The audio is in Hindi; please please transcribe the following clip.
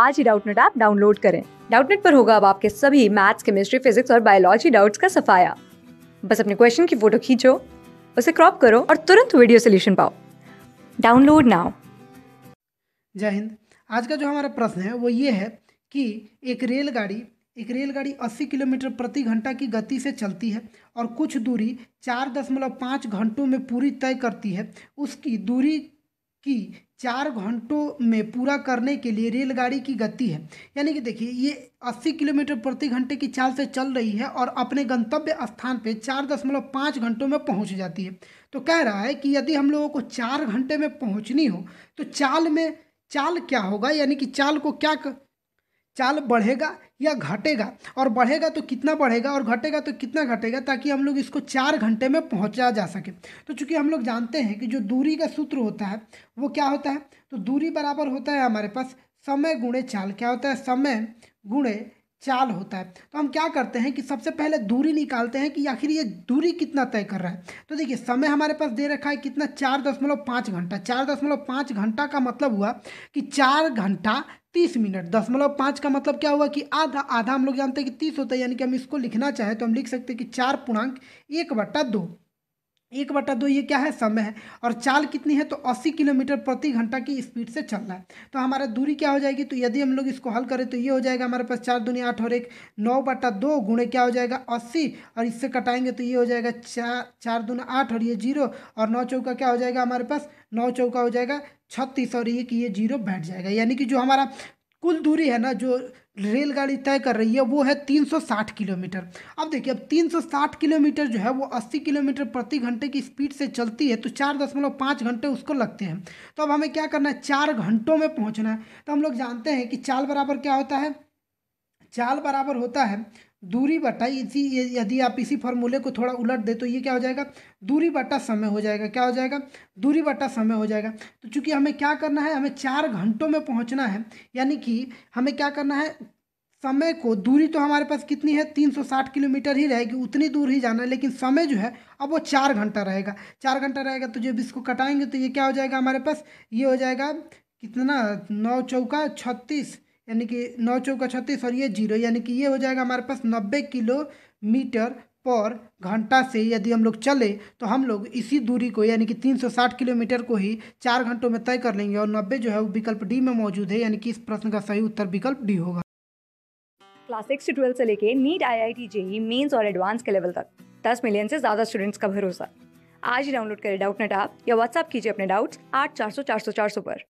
आज ही डाउटनेट ऐप डाउनलोड करें डाउटनेट पर होगा अब आपके सभी मैथ्स केमिस्ट्री फिजिक्स और बायोलॉजी डाउट्स का सफाया बस अपने क्वेश्चन की फोटो खींचो उसे क्रॉप करो और तुरंत वीडियो सोल्यूशन पाओ डाउनलोड नाउ जय हिंद आज का जो हमारा प्रश्न है वो ये है कि एक रेलगाड़ी एक रेलगाड़ी 80 किलोमीटर प्रति घंटा की गति से चलती है और कुछ दूरी चार दशमलव पाँच घंटों में पूरी तय करती है उसकी दूरी कि चार घंटों में पूरा करने के लिए रेलगाड़ी की गति है यानी कि देखिए ये 80 किलोमीटर प्रति घंटे की चाल से चल रही है और अपने गंतव्य स्थान पे चार दशमलव पाँच घंटों में पहुंच जाती है तो कह रहा है कि यदि हम लोगों को चार घंटे में पहुंचनी हो तो चाल में चाल क्या होगा यानी कि चाल को क्या कर... चाल बढ़ेगा या घटेगा और बढ़ेगा तो कितना बढ़ेगा और घटेगा तो कितना घटेगा ताकि हम लोग इसको चार घंटे में पहुंचा जा सके तो चूंकि हम लोग जानते हैं कि जो दूरी का सूत्र होता है वो क्या होता है तो दूरी बराबर होता है हमारे पास समय गुणे चाल क्या होता है समय गुणे चाल होता है तो हम क्या करते हैं कि सबसे पहले दूरी निकालते हैं कि आखिर ये दूरी कितना तय कर रहा है तो देखिए समय हमारे पास दे रखा है कितना चार दशमलव पाँच घंटा चार दशमलव पाँच घंटा का मतलब हुआ कि चार घंटा तीस मिनट दशमलव पाँच का मतलब क्या हुआ कि आधा आधा हम लोग जानते हैं कि तीस होता है यानी कि हम इसको लिखना चाहें तो हम लिख सकते हैं कि चार पूर्णांक एक बट्टा दो एक बटा दो ये क्या है समय है और चाल कितनी है तो 80 किलोमीटर प्रति घंटा की स्पीड से चल रहा है तो हमारा दूरी क्या हो जाएगी तो यदि हम लोग इसको हल करें तो ये हो जाएगा हमारे पास चार दूनी आठ और एक नौ बटा दो गुणे क्या हो जाएगा 80 और इससे कटाएंगे तो ये हो जाएगा चार चार दुना आठ और ये जीरो और नौ चौका क्या हो जाएगा हमारे पास नौ चौका हो जाएगा छत्तीस और एक ये जीरो बैठ जाएगा यानी कि जो हमारा कुल दूरी है ना जो रेलगाड़ी तय कर रही है वो है 360 किलोमीटर अब देखिए अब 360 किलोमीटर जो है वो 80 किलोमीटर प्रति घंटे की स्पीड से चलती है तो चार दशमलव पाँच घंटे उसको लगते हैं तो अब हमें क्या करना है चार घंटों में पहुंचना है तो हम लोग जानते हैं कि चाल बराबर क्या होता है चाल बराबर होता है दूरी बटा इसी यदि आप इसी फॉर्मूले को थोड़ा उलट दे तो ये क्या हो जाएगा दूरी बटा समय हो जाएगा क्या हो जाएगा दूरी बटा समय हो जाएगा तो चूंकि हमें क्या करना है हमें चार घंटों में पहुंचना है यानी कि हमें क्या करना है समय को दूरी तो हमारे पास कितनी है 360 किलोमीटर ही रहेगी उतनी दूर ही जाना है लेकिन समय जो है अब वो चार घंटा रहेगा चार घंटा रहेगा तो जब इसको कटाएंगे तो ये क्या हो जाएगा हमारे पास ये हो जाएगा कितना नौ चौका छत्तीस यानी कि नौ चौका छत्तीस और ये जीरो यानी कि ये हो जाएगा हमारे पास नब्बे किलोमीटर पर घंटा से यदि हम लोग चले तो हम लोग इसी दूरी को यानी कि 360 किलोमीटर को ही चार घंटों में तय कर लेंगे और नब्बे जो है वो विकल्प डी में मौजूद है यानी कि इस प्रश्न का सही उत्तर विकल्प डी होगा क्लास सिक्स से ट्वेल्थ से लेके NEET I I T JEE mains और एडवांस के लेवल तक दस मिलियन से ज़्यादा स्टूडेंट्स का भरोसा आज ही डाउनलोड करें डाउट नेट आप या व्हाट्सअप कीजिए अपने डाउट्स आठ चार सौ चार सौ चार सौ पर